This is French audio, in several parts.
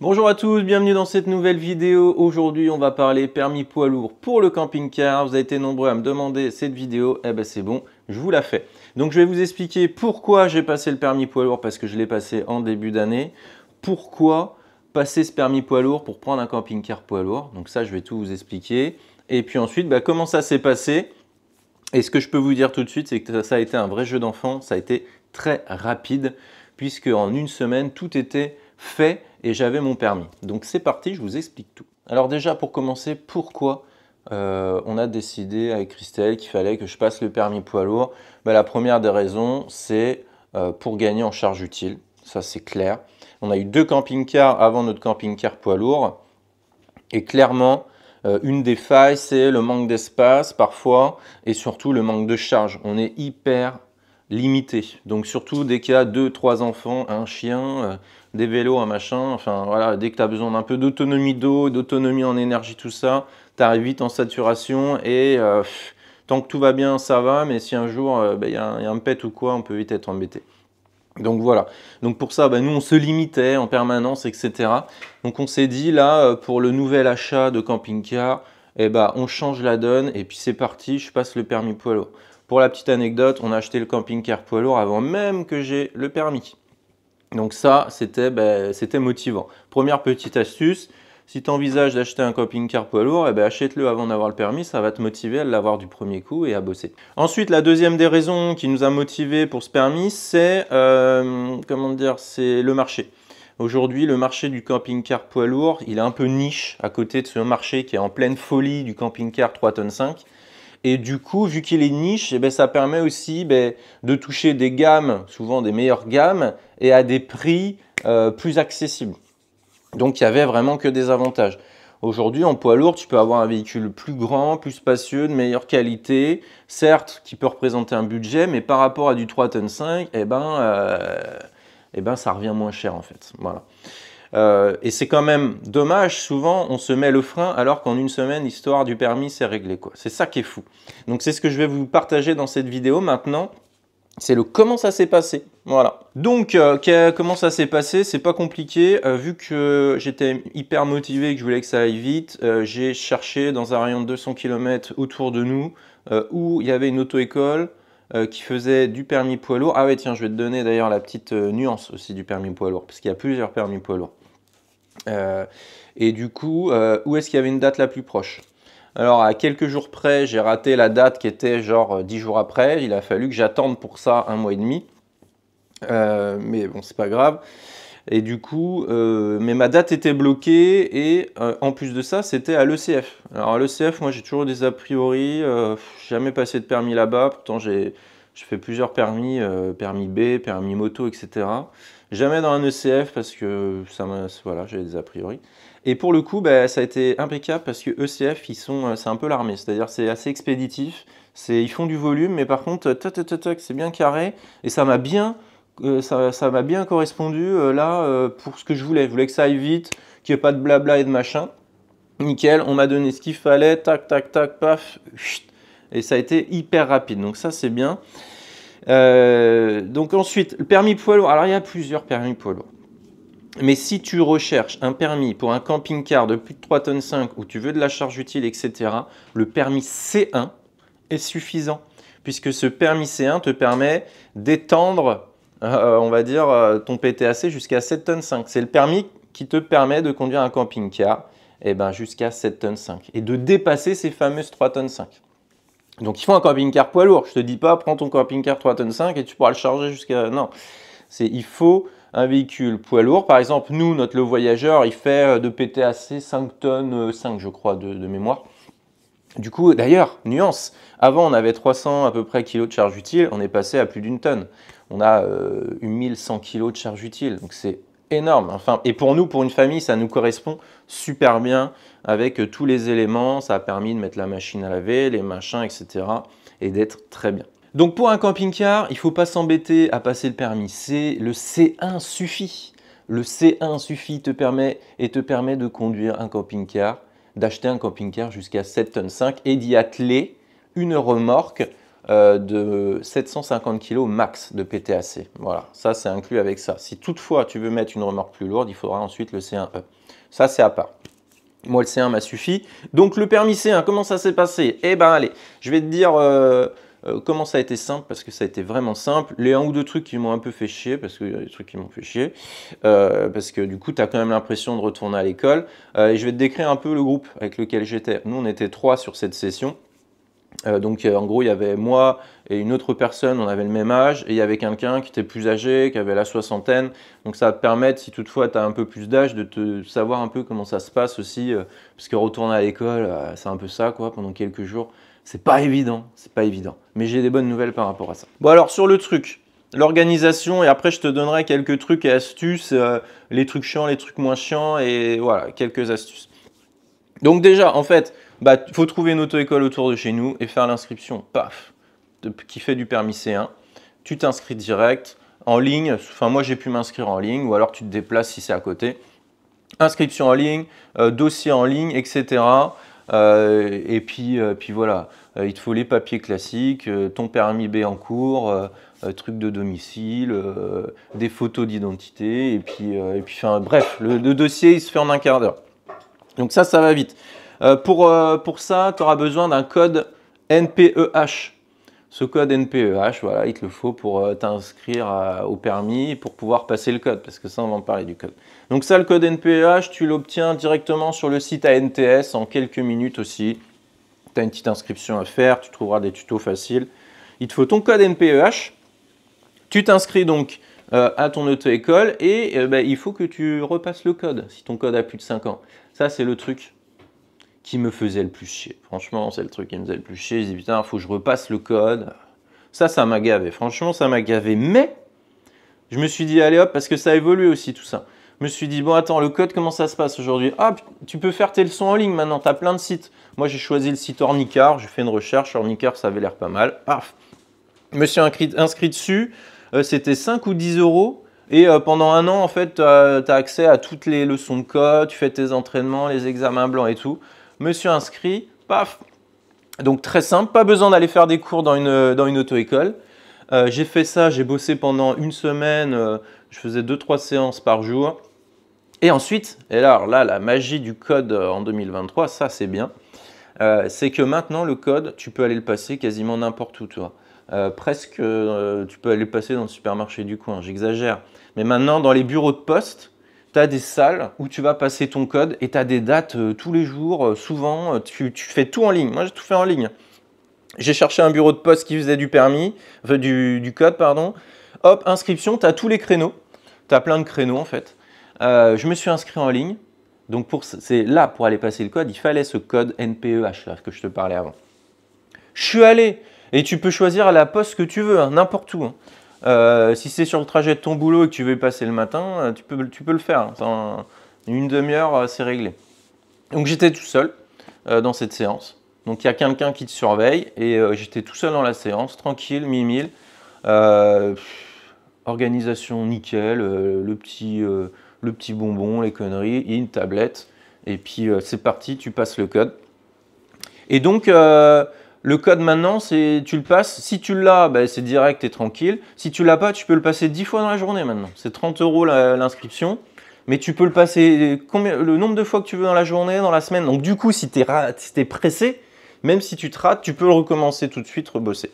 Bonjour à tous, bienvenue dans cette nouvelle vidéo. Aujourd'hui, on va parler permis poids lourd pour le camping-car. Vous avez été nombreux à me demander cette vidéo. Eh ben c'est bon, je vous la fais. Donc je vais vous expliquer pourquoi j'ai passé le permis poids lourd parce que je l'ai passé en début d'année. Pourquoi passer ce permis poids lourd pour prendre un camping-car poids lourd. Donc ça, je vais tout vous expliquer. Et puis ensuite, bah, comment ça s'est passé Et ce que je peux vous dire tout de suite, c'est que ça a été un vrai jeu d'enfant. Ça a été très rapide puisque en une semaine, tout était fait j'avais mon permis. Donc c'est parti, je vous explique tout. Alors déjà pour commencer, pourquoi euh, on a décidé avec Christelle qu'il fallait que je passe le permis poids lourd bah, La première des raisons, c'est euh, pour gagner en charge utile, ça c'est clair. On a eu deux camping-cars avant notre camping-car poids lourd, et clairement, euh, une des failles, c'est le manque d'espace parfois, et surtout le manque de charge. On est hyper limité. Donc surtout dès qu'il y a deux, trois enfants, un chien, des vélos, un machin. Enfin voilà, dès que tu as besoin d'un peu d'autonomie d'eau, d'autonomie en énergie, tout ça, tu arrives vite en saturation et euh, tant que tout va bien, ça va. Mais si un jour il euh, bah, y, a un pet ou quoi, on peut vite être embêté. Donc voilà. Donc pour ça, bah, nous on se limitait en permanence, etc. Donc on s'est dit là euh, pour le nouvel achat de camping-car, eh bah, on change la donne et puis c'est parti, je passe le permis poids lourd. Pour la petite anecdote, on a acheté le camping-car poids lourd avant même que j'ai le permis. Donc ça, ben, c'était motivant. Première petite astuce, si tu envisages d'acheter un camping-car poids lourd, eh ben, achète-le avant d'avoir le permis, ça va te motiver à l'avoir du premier coup et à bosser. Ensuite, la deuxième des raisons qui nous a motivés pour ce permis, c'est euh, le marché. Aujourd'hui, le marché du camping-car poids lourd, il est un peu niche à côté de ce marché qui est en pleine folie du camping-car 3 tonnes 5. Et du coup, vu qu'il est niche, eh ben, ça permet aussi ben, de toucher des gammes, souvent des meilleures gammes, et à des prix euh, plus accessibles. Donc il n'y avait vraiment que des avantages. Aujourd'hui, en poids lourd, tu peux avoir un véhicule plus grand, plus spacieux, de meilleure qualité, certes, qui peut représenter un budget, mais par rapport à du 3 ,5 tonnes, eh ben, euh, eh ben, ça revient moins cher en fait. Voilà. Euh, et c'est quand même dommage, souvent on se met le frein alors qu'en une semaine, l'histoire du permis, c'est réglé. C'est ça qui est fou. Donc c'est ce que je vais vous partager dans cette vidéo maintenant. C'est le comment ça s'est passé. Voilà. Donc, euh, comment ça s'est passé C'est pas compliqué. Euh, vu que j'étais hyper motivé et que je voulais que ça aille vite, j'ai cherché dans un rayon de 200 km autour de nous où il y avait une auto-école, qui faisait du permis poids lourd. Ah ouais, tiens, je vais te donner d'ailleurs la petite nuance aussi du permis poids lourd, parce qu'il y a plusieurs permis poids lourds. Euh, et du coup, euh, où est-ce qu'il y avait une date la plus proche alors à quelques jours près, j'ai raté la date qui était genre 10 euh, jours après. Il a fallu que j'attende pour ça un mois et demi. mais bon, c'est pas grave. Et du coup, mais ma date était bloquée et en plus de ça, c'était à l'ECF. Alors à l'ECF, moi j'ai toujours des a priori, jamais passé de permis là-bas. Pourtant, j'ai fait plusieurs permis, permis B, permis moto, etc. Jamais dans un ECF parce que ça voilà, j'avais des a priori. Et pour le coup, bah, ça a été impeccable parce que ECF, ils sont, euh, c'est un peu l'armée, c'est-à-dire c'est assez expéditif, c'est, ils font du volume, mais par contre, c'est bien carré et ça m'a bien, euh, ça, ça m'a bien correspondu euh, là pour ce que je voulais. Je voulais que ça aille vite, qu'il n'y ait pas de blabla et de machin. Nickel, on m'a donné ce qu'il fallait, tac, tac, tac, paf, et ça a été hyper rapide. Donc ça, c'est bien. Euh, donc ensuite, le permis poids lourd. Alors il y a plusieurs permis poids lourd. Mais si tu recherches un permis pour un camping-car de plus de 3 tonnes 5 ou tu veux de la charge utile, etc., le permis C1 est suffisant. Puisque ce permis C1 te permet d'étendre, euh, on va dire, euh, ton PTAC jusqu'à 7 tonnes 5. C'est le permis qui te permet de conduire un camping-car et eh ben, jusqu'à 7 tonnes 5 et de dépasser ces fameuses 3 tonnes 5. Donc il faut un camping-car poids lourd. Je te dis pas, prends ton camping-car 3 tonnes 5 et tu pourras le charger jusqu'à... Non, c'est il faut un véhicule poids lourd. Par exemple, nous, notre le voyageur, il fait euh, de PTAC 5 tonnes 5, euh, je crois, de, mémoire. Du coup, d'ailleurs, nuance, avant on avait 300 à peu près kilos de charge utile, on est passé à plus d'une tonne. On a euh, 1100 kilos de charge utile, donc c'est énorme. Enfin, et pour nous, pour une famille, ça nous correspond super bien avec euh, tous les éléments. Ça a permis de mettre la machine à laver, les machins, etc. et d'être très bien. Donc pour un camping-car, il ne faut pas s'embêter à passer le permis C. Le C1 suffit. Le C1 suffit te permet et te permet de conduire un camping-car, d'acheter un camping-car jusqu'à 7 tonnes et d'y atteler une remorque euh, de 750 kg max de PTAC. Voilà, ça c'est inclus avec ça. Si toutefois tu veux mettre une remorque plus lourde, il faudra ensuite le C1E. Ça c'est à part. Moi le C1 m'a suffi. Donc le permis C1, comment ça s'est passé Eh ben allez, je vais te dire... Euh, euh, comment ça a été simple Parce que ça a été vraiment simple. Les un ou deux trucs qui m'ont un peu fait chier, parce qu'il y des trucs qui m'ont fait chier, parce que du coup, tu as quand même l'impression de retourner à l'école. et je vais te décrire un peu le groupe avec lequel j'étais. Nous, on était trois sur cette session. Euh, donc euh, en gros, il y avait moi et une autre personne, on avait le même âge, et il y avait quelqu'un qui était plus âgé, qui avait la soixantaine. Donc ça va te permettre, si toutefois tu as un peu plus d'âge, de te savoir un peu comment ça se passe aussi, puisque euh, parce que retourner à l'école, c'est un peu ça, quoi, pendant quelques jours. C'est pas évident, c'est pas évident. Mais j'ai des bonnes nouvelles par rapport à ça. Bon alors sur le truc, l'organisation, et après je te donnerai quelques trucs et astuces, les trucs chiants, les trucs moins chiants, et voilà, quelques astuces. Donc déjà, en fait, il bah, faut trouver une auto-école autour de chez nous et faire l'inscription, paf, qui fait du permis C1. Tu t'inscris direct, en ligne, enfin moi j'ai pu m'inscrire en ligne, ou alors tu te déplaces si c'est à côté. Inscription en ligne, euh, dossier en ligne, etc. Euh, et puis, euh, puis voilà, il te faut les papiers classiques, ton permis B en cours, truc de domicile, des photos d'identité, et puis, puis enfin, bref, le dossier il se fait en un quart d'heure. Donc ça, ça va vite. Euh, pour, euh, pour, ça, tu auras besoin d'un code NPEH. Ce code NPEH, voilà, il te le faut pour euh, t'inscrire au permis, pour pouvoir passer le code, parce que ça, on va en parler du code. Donc ça, le code NPEH, tu l'obtiens directement sur le site ANTS en quelques minutes aussi. Tu as une petite inscription à faire, tu trouveras des tutos faciles. Il te faut ton code NPEH. Tu t'inscris donc à ton auto-école et bah, il faut que tu repasses le code si ton code a plus de 5 ans. Ça, c'est le truc qui me faisait le plus chier. Franchement, c'est le truc qui me faisait le plus chier. Je dis putain, faut que je repasse le code. Ça, ça m'a gavé. Franchement, ça m'a gavé. Mais je me suis dit, allez hop, parce que ça évolue aussi tout ça. Je me suis dit, bon, attends, le code, comment ça se passe aujourd'hui Hop, ah, tu peux faire tes leçons en ligne maintenant, tu as plein de sites. Moi, j'ai choisi le site Ornicar, j'ai fait une recherche, Ornicar, ça avait l'air pas mal. Paf Je me suis inscrit, dessus, euh, c'était 5 ou 10 euros. Et euh, pendant un an, en fait, tu as accès à toutes les leçons de code, tu fais tes entraînements, les examens blancs et tout. Monsieur inscrit, paf. Donc très simple, pas besoin d'aller faire des cours dans une, dans une auto-école. Euh, j'ai fait ça, j'ai bossé pendant une semaine, euh, je faisais 2-3 séances par jour. Et ensuite, et alors là, la magie du code euh, en 2023, ça c'est bien, c'est que maintenant le code, tu peux aller le passer quasiment n'importe où, toi. presque, tu peux aller le passer dans le supermarché du coin, j'exagère. Mais maintenant, dans les bureaux de poste, tu as des salles où tu vas passer ton code et tu as des dates euh, tous les jours, euh, souvent, euh, tu, fais tout en ligne. Moi, j'ai tout fait en ligne. J'ai cherché un bureau de poste qui faisait du permis, du, code, pardon. Hop, inscription, tu as tous les créneaux. Tu as plein de créneaux en fait. je me suis inscrit en ligne. Donc c'est là pour aller passer le code, il fallait ce code NPEH que je te parlais avant. Je suis allé et tu peux choisir la poste que tu veux, hein, n'importe où. Hein. Euh, si c'est sur le trajet de ton boulot et que tu veux passer le matin, euh, tu peux, tu peux le faire. une demi-heure, euh, c'est réglé. Donc j'étais tout seul dans cette séance. Donc il y a quelqu'un qui te surveille et j'étais tout seul dans la séance, tranquille, mi mille. organisation nickel, le, petit, le petit bonbon, les conneries, une tablette. Et puis c'est parti, tu passes le code. Et donc le code maintenant, c'est tu le passes. Si tu l'as, ben, c'est direct et tranquille. Si tu l'as pas, tu peux le passer 10 fois dans la journée maintenant. C'est 30 euros l'inscription. Mais tu peux le passer le nombre de fois que tu veux dans la journée, dans la semaine. Donc du coup, si tu es, pressé, même si tu te rates, tu peux le recommencer tout de suite, rebosser.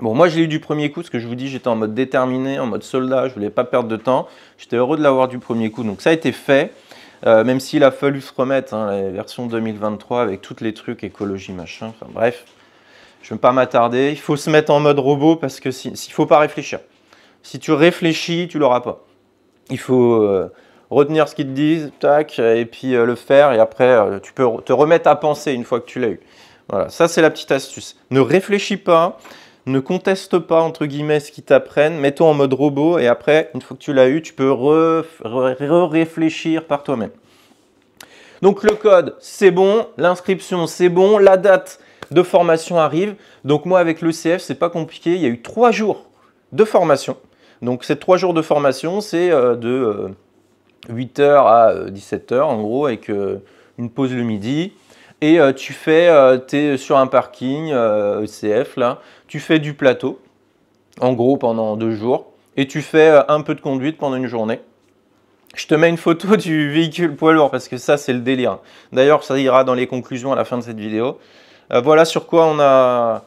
Bon, moi, j'ai eu du premier coup, Ce que je vous dis, j'étais en mode déterminé, en mode soldat, je voulais pas perdre de temps. J'étais heureux de l'avoir du premier coup, donc ça a été fait. Euh, même s'il a fallu se remettre, la version 2023 avec tous les trucs, écologie, machin, enfin bref, je ne veux pas m'attarder. Il faut se mettre en mode robot parce que s'il ne faut pas réfléchir. Si tu réfléchis, tu l'auras pas. Il faut euh, retenir ce qu'ils te disent, tac, et puis euh, le faire. Et après, euh, tu peux te remettre à penser une fois que tu l'as eu. Voilà, ça c'est la petite astuce. Ne réfléchis pas, ne conteste pas entre guillemets ce qu'ils t'apprennent. Mets-toi en mode robot et après, une fois que tu l'as eu, tu peux réfléchir par toi-même. Donc le code, c'est bon, l'inscription, c'est bon, la date, de formation arrivent. Donc moi avec l'ECF, c'est pas compliqué. Il y a eu trois jours de formation. Donc ces trois jours de formation, c'est euh, de 8h euh, à 17h euh, en gros, avec une pause le midi. Et tu fais, tu es sur un parking ECF e là, tu fais du plateau, en gros pendant deux jours, et tu fais un peu de conduite pendant une journée. Je te mets une photo du véhicule poids lourd parce que ça c'est le délire. D'ailleurs ça ira dans les conclusions à la fin de cette vidéo. Euh, voilà sur quoi on a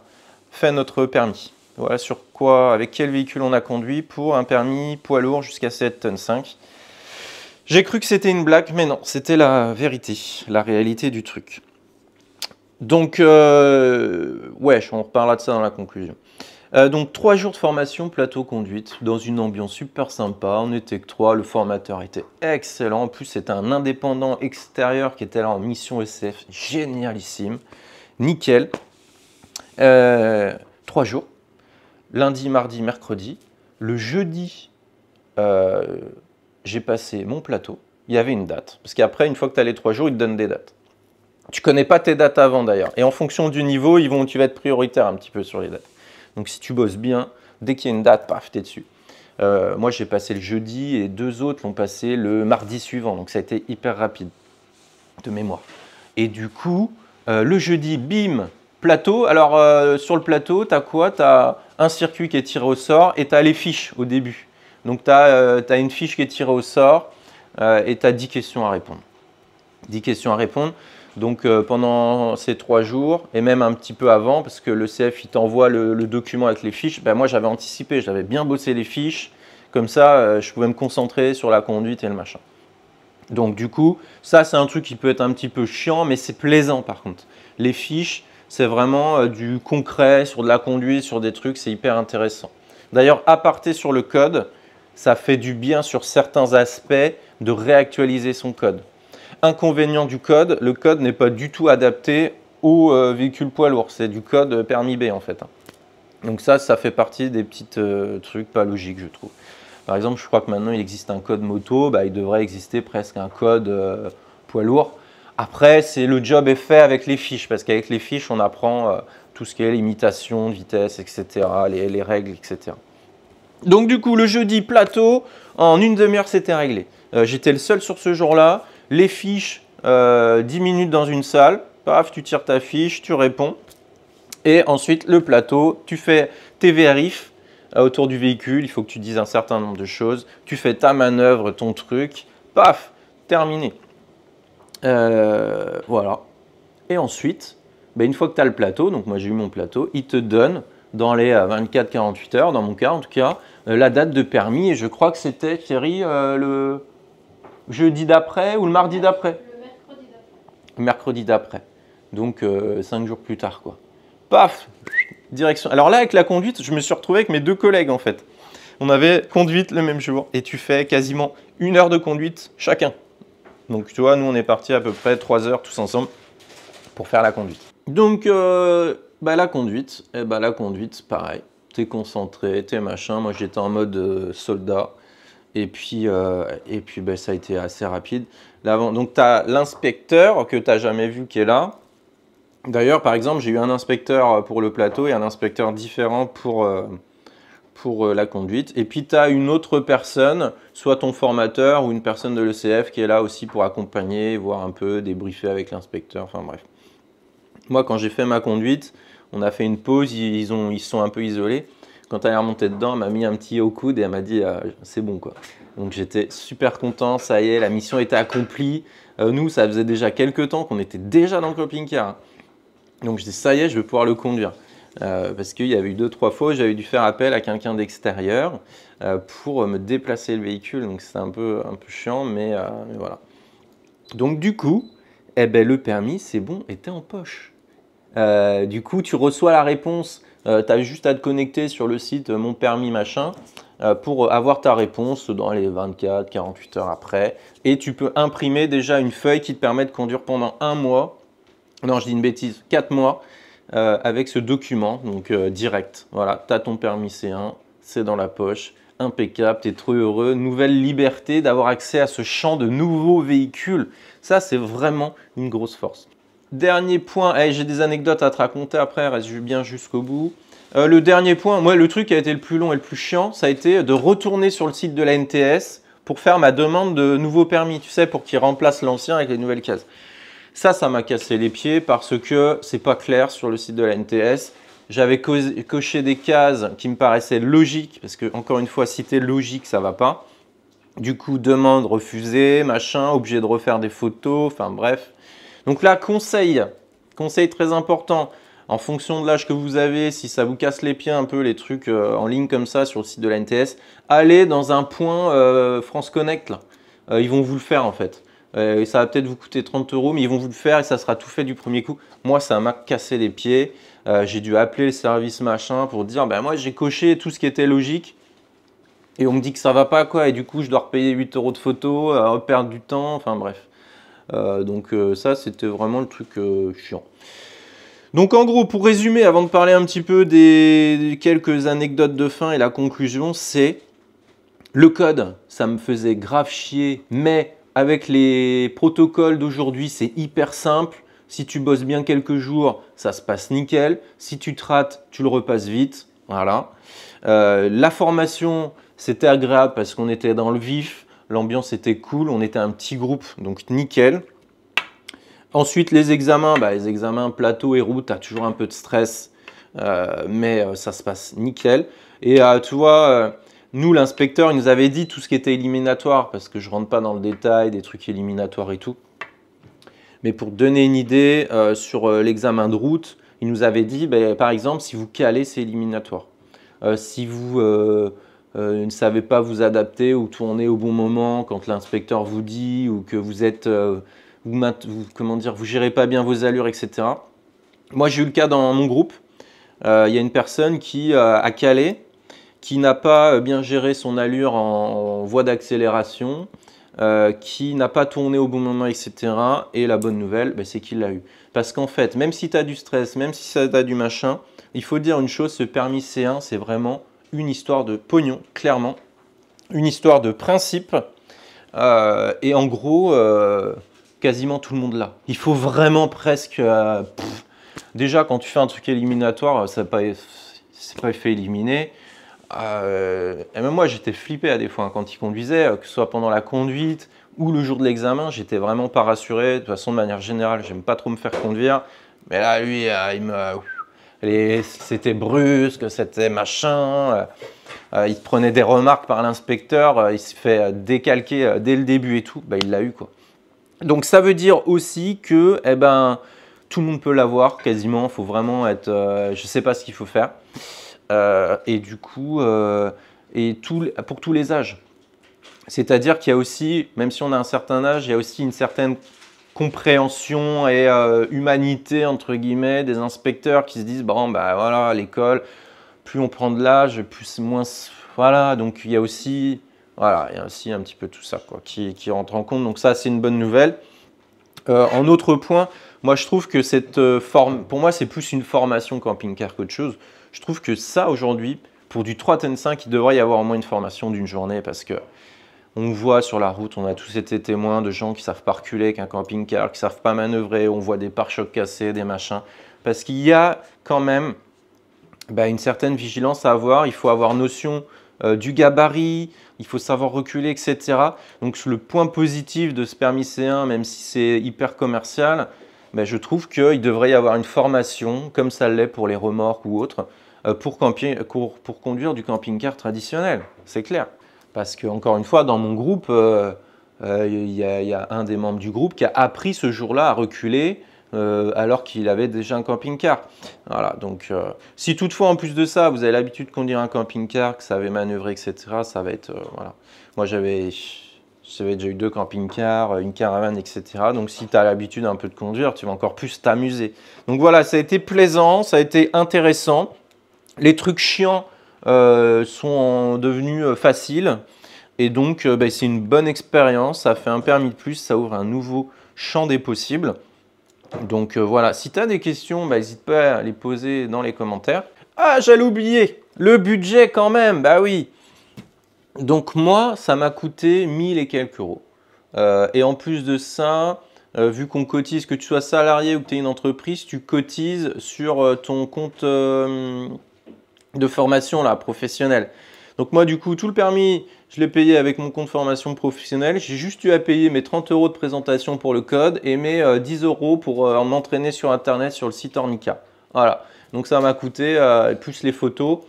fait notre permis. Voilà sur quoi, avec quel véhicule on a conduit pour un permis poids lourd jusqu'à 7 tonnes 5. J'ai cru que c'était une blague, mais non, c'était la vérité, la réalité du truc. Donc, euh, wesh, ouais, on reparlera de ça dans la conclusion. Euh, donc, trois jours de formation plateau conduite, dans une ambiance super sympa. On était que trois, le formateur était excellent. En plus, c'était un indépendant extérieur qui était là en mission SF, génialissime nickel. Euh, trois jours, lundi, mardi, mercredi. Le jeudi, euh, j'ai passé mon plateau. Il y avait une date. Parce qu'après, une fois que tu as les trois jours, ils te donnent des dates. Tu connais pas tes dates avant d'ailleurs. Et en fonction du niveau, ils vont, tu vas être prioritaire un petit peu sur les dates. Donc si tu bosses bien, dès qu'il y a une date, paf, t'es dessus. Euh, moi, j'ai passé le jeudi et deux autres l'ont passé le mardi suivant. Donc ça a été hyper rapide de mémoire. Et du coup, euh, le jeudi, bim, plateau. Alors, euh, sur le plateau, tu as quoi Tu as un circuit qui est tiré au sort et tu as les fiches au début. Donc, tu as, euh, une fiche qui est tirée au sort et tu as 10 questions à répondre. 10 questions à répondre. Donc, pendant ces trois jours, et même un petit peu avant, parce que le CF, il t'envoie le, le, document avec les fiches, ben, moi, j'avais anticipé, j'avais bien bossé les fiches. Comme ça, je pouvais me concentrer sur la conduite et le machin. Donc du coup, ça c'est un truc qui peut être un petit peu chiant, mais c'est plaisant par contre. Les fiches, c'est vraiment euh, du concret sur de la conduite, sur des trucs, c'est hyper intéressant. D'ailleurs, aparté sur le code, ça fait du bien sur certains aspects de réactualiser son code. Inconvénient du code, le code n'est pas du tout adapté au euh, véhicule poids lourd. c'est du code euh, permis B en fait. Hein. Donc ça, ça fait partie des petits trucs pas logiques, je trouve. Par exemple, je crois que maintenant il existe un code moto, bah, il devrait exister presque un code euh, poids lourd. Après, c'est le job est fait avec les fiches, parce qu'avec les fiches, on apprend euh, tout ce qui est limitation, vitesse, etc., les, règles, etc. Donc du coup, le jeudi plateau, en une demi-heure, c'était réglé. Euh, j'étais le seul sur ce jour-là. Les fiches, 10 minutes dans une salle. Paf, tu tires ta fiche, tu réponds. Et ensuite, le plateau, tu fais tes vérifs autour du véhicule, il faut que tu dises un certain nombre de choses, tu fais ta manœuvre, ton truc, paf, terminé. Euh, voilà. Et ensuite, ben, une fois que tu as le plateau, donc moi j'ai eu mon plateau, il te donne dans les 24-48 euh, heures, dans mon cas en tout cas, euh, la date de permis. Et je crois que c'était, Thierry, le jeudi d'après ou le mardi d'après Le mercredi d'après. Mercredi d'après. Donc 5 jours plus tard, quoi. Paf direction. Alors là, avec la conduite, je me suis retrouvé avec mes deux collègues en fait. On avait conduite le même jour et tu fais quasiment une heure de conduite chacun. Donc tu vois, nous on est parti à peu près trois heures tous ensemble pour faire la conduite. Donc euh, bah, la conduite, et eh bah, la conduite, pareil. T'es concentré, t'es machin. Moi j'étais en mode euh, soldat. Et puis, euh, et puis bah, ça a été assez rapide. donc tu as l'inspecteur que tu n'as jamais vu qui est là. D'ailleurs, par exemple, j'ai eu un inspecteur euh, pour le plateau et un inspecteur différent pour, euh, pour euh, la conduite. Et puis, tu as une autre personne, soit ton formateur ou une personne de l'ECF qui est là aussi pour accompagner, voir un peu, débriefer avec l'inspecteur, enfin bref. Moi, quand j'ai fait ma conduite, on a fait une pause, ils, ont, ils sont un peu isolés. Quand elle est remontée dedans, elle m'a mis un petit au coude et elle m'a dit c'est bon quoi. Donc j'étais super content, ça y est, la mission était accomplie. nous, ça faisait déjà quelques temps qu'on était déjà dans le camping-car. Donc je dis ça y est, je vais pouvoir le conduire. Euh, parce qu'il y avait eu deux, trois fois, j'avais dû faire appel à quelqu'un d'extérieur euh, pour me déplacer le véhicule. Donc c'était un peu, un peu chiant, mais, euh, voilà. Donc du coup, eh ben, le permis, c'est bon, était en poche. du coup, tu reçois la réponse, tu as juste à te connecter sur le site Mon permis machin pour avoir ta réponse dans les 24, 48 heures après. Et tu peux imprimer déjà une feuille qui te permet de conduire pendant un mois non, je dis une bêtise, 4 mois euh, avec ce document, donc euh, direct. Voilà, tu as ton permis C1, c'est dans la poche, impeccable, tu es trop heureux. Nouvelle liberté d'avoir accès à ce champ de nouveaux véhicules. Ça, c'est vraiment une grosse force. Dernier point, eh, j'ai des anecdotes à te raconter après, reste bien jusqu'au bout. Euh, le dernier point, moi, le truc qui a été le plus long et le plus chiant, ça a été de retourner sur le site de la NTS pour faire ma demande de nouveau permis, tu sais, pour qu'il remplace l'ancien avec les nouvelles cases. Ça, ça m'a cassé les pieds parce que c'est pas clair sur le site de la NTS. J'avais coché des cases qui me paraissaient logiques, parce que encore une fois, citer logique, ça va pas. Du coup, demande refusée, machin, obligé de refaire des photos, enfin bref. Donc là, conseil, conseil très important, en fonction de l'âge que vous avez, si ça vous casse les pieds un peu les trucs euh, en ligne comme ça sur le site de la NTS, allez dans un point euh, France Connect euh, ils vont vous le faire en fait. Euh, ça va peut-être vous coûter 30 euros, mais ils vont vous le faire et ça sera tout fait du premier coup. Moi, ça m'a cassé les pieds. Euh, j'ai dû appeler le service machin pour dire, ben moi j'ai coché tout ce qui était logique. Et on me dit que ça va pas quoi, et du coup je dois repayer 8 euros de photo, euh, perdre du temps, enfin bref. donc ça c'était vraiment le truc chiant. Donc en gros, pour résumer, avant de parler un petit peu des quelques anecdotes de fin et la conclusion, c'est le code, ça me faisait grave chier, mais avec les protocoles d'aujourd'hui, c'est hyper simple. Si tu bosses bien quelques jours, ça se passe nickel. Si tu te rates, tu le repasses vite. Voilà. Euh, la formation, c'était agréable parce qu'on était dans le vif. L'ambiance était cool. On était un petit groupe, donc nickel. Ensuite, les examens. Bah, les examens plateau et route, tu as toujours un peu de stress. Euh, mais euh, ça se passe nickel. Et à tu vois, nous, l'inspecteur, il nous avait dit tout ce qui était éliminatoire, parce que je rentre pas dans le détail des trucs éliminatoires et tout. Mais pour donner une idée euh, sur euh, l'examen de route, il nous avait dit, ben, par exemple, si vous calez, c'est éliminatoire. Euh, si vous ne savez pas vous adapter ou tourner au bon moment quand l'inspecteur vous dit ou que vous êtes, comment dire, vous gérez pas bien vos allures, etc. Moi, j'ai eu le cas dans mon groupe. Il y a une personne qui a calé, qui n'a pas euh, bien géré son allure en, voie d'accélération, euh, qui n'a pas tourné au bon moment, etc. Et la bonne nouvelle, ben, c'est qu'il l'a eu. Parce qu'en fait, même si tu as du stress, même si tu as du machin, il faut dire une chose, ce permis C1, c'est vraiment une histoire de pognon, clairement. Une histoire de principe. Euh, et en gros, quasiment tout le monde l'a. Il faut vraiment presque... déjà, quand tu fais un truc éliminatoire, ça n'est pas, pas fait éliminer. Ah, euh, et même moi, j'étais flippé à hein, des fois hein, quand il conduisait, euh, que ce soit pendant la conduite ou le jour de l'examen, j'étais vraiment pas rassuré. De toute façon, de manière générale, j'aime pas trop me faire conduire. Mais là, lui, euh, C'était brusque, c'était machin. il prenait des remarques par l'inspecteur, il se fait décalquer dès le début et tout. Bah, il l'a eu quoi. Donc ça veut dire aussi que, eh ben, tout le monde peut l'avoir quasiment. Il faut vraiment être. je sais pas ce qu'il faut faire. Euh, et du coup, euh, et pour tous les âges. C'est-à-dire qu'il y a aussi, même si on a un certain âge, il y a aussi une certaine compréhension et euh, humanité entre guillemets des inspecteurs qui se disent bon bah voilà l'école plus on prend de l'âge plus moins voilà donc il y a aussi voilà il y a aussi un petit peu tout ça quoi qui rentre en compte donc ça c'est une bonne nouvelle euh, en autre point, moi je trouve que cette euh, forme, pour moi c'est plus une formation camping-car qu'autre chose. Je trouve que ça aujourd'hui, pour du 3 tonnes 5, il devrait y avoir au moins une formation d'une journée parce que on voit sur la route, on a tous été témoins de gens qui savent pas reculer qu'un camping-car, qui savent pas manœuvrer, on voit des pare-chocs cassés, des machins. Parce qu'il y a quand même bah, une certaine vigilance à avoir, il faut avoir notion euh, du gabarit, il faut savoir reculer, etc. Donc le point positif de ce permis C1, même si c'est hyper commercial, ben, je trouve qu'il devrait y avoir une formation, comme ça l'est pour les remorques ou autres, euh, pour, conduire du camping-car traditionnel, c'est clair. Parce que, une fois, dans mon groupe, euh, il y, a un des membres du groupe qui a appris ce jour-là à reculer, euh, alors qu'il avait déjà un camping-car. Voilà, donc euh, si toutefois en plus de ça, vous avez l'habitude de conduire un camping-car, que ça avait manœuvré, etc., ça va être... Euh, voilà. Moi j'avais déjà eu deux camping-cars, une caravane, etc. Donc si tu as l'habitude un peu de conduire, tu vas encore plus t'amuser. Donc voilà, ça a été plaisant, ça a été intéressant. Les trucs chiants sont devenus faciles. Et donc, ben, c'est une bonne expérience, ça fait un permis de plus, ça ouvre un nouveau champ des possibles. Donc euh, voilà, si tu as des questions, bah, n'hésite pas à les poser dans les commentaires. Ah, j'allais oublier Le budget quand même, bah oui Donc moi, ça m'a coûté 1000 et quelques euros. Euh, et en plus de ça, euh, vu qu'on cotise, que tu sois salarié ou que tu es une entreprise, tu cotises sur ton compte de formation là, professionnelle. Donc moi, du coup, tout le permis, je l'ai payé avec mon compte formation professionnelle. J'ai juste eu à payer mes 30 euros de présentation pour le code et mes 10 euh, euros pour euh, m'entraîner sur Internet sur le site Ornica. Voilà. Donc ça m'a coûté, euh, plus les photos,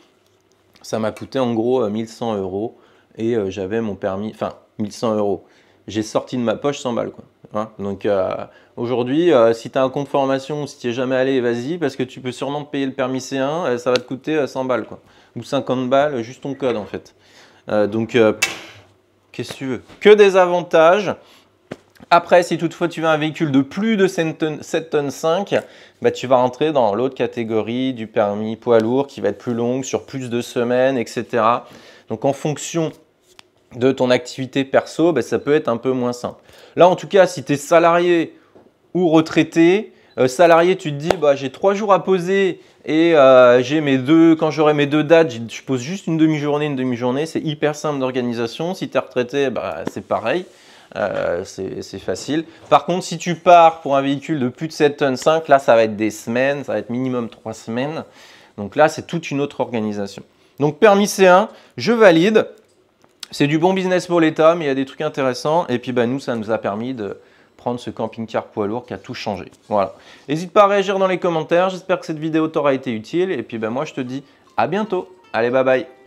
ça m'a coûté en gros 1100 euros. Et j'avais mon permis, enfin 1100 euros j'ai sorti de ma poche 100 balles. Quoi. Hein. Donc euh, aujourd'hui, euh, si tu as un compte formation, si tu es jamais allé, vas-y, parce que tu peux sûrement te payer le permis C1, euh, ça va te coûter 100 balles. Quoi. Ou 50 balles, juste ton code en fait. donc, qu'est-ce que tu veux Que des avantages. Après, si toutefois tu veux un véhicule de plus de 7 tonnes, 5, bah, tu vas rentrer dans l'autre catégorie du permis poids lourd qui va être plus longue, sur plus de semaines, etc. Donc en fonction de ton activité perso, ben, ça peut être un peu moins simple. Là, en tout cas, si tu es salarié ou retraité, euh, salarié, tu te dis, bah, j'ai trois jours à poser et euh, j'ai mes deux, quand j'aurai mes deux dates, je pose juste une demi-journée, une demi-journée. C'est hyper simple d'organisation. Si tu es retraité, bah, c'est pareil. Euh, c'est facile. Par contre, si tu pars pour un véhicule de plus de 7 tonnes 5, là, ça va être des semaines, ça va être minimum trois semaines. Donc là, c'est toute une autre organisation. Donc permis C1, je valide. C'est du bon business pour l'État, mais il y a des trucs intéressants. Et puis, ben, nous, ça nous a permis de prendre ce camping-car poids lourd qui a tout changé. Voilà. N'hésite pas à réagir dans les commentaires. J'espère que cette vidéo t'aura été utile. Et puis, ben, moi, je te dis à bientôt. Allez, bye bye.